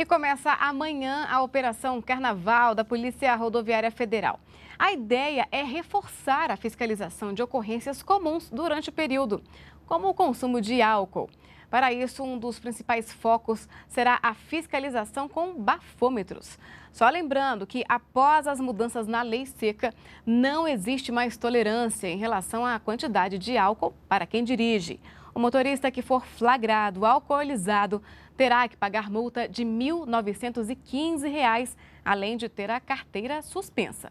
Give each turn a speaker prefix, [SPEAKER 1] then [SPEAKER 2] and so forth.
[SPEAKER 1] E começa amanhã a Operação Carnaval da Polícia Rodoviária Federal. A ideia é reforçar a fiscalização de ocorrências comuns durante o período, como o consumo de álcool. Para isso, um dos principais focos será a fiscalização com bafômetros. Só lembrando que, após as mudanças na lei seca, não existe mais tolerância em relação à quantidade de álcool para quem dirige. O motorista que for flagrado alcoolizado terá que pagar multa de R$ 1.915, além de ter a carteira suspensa.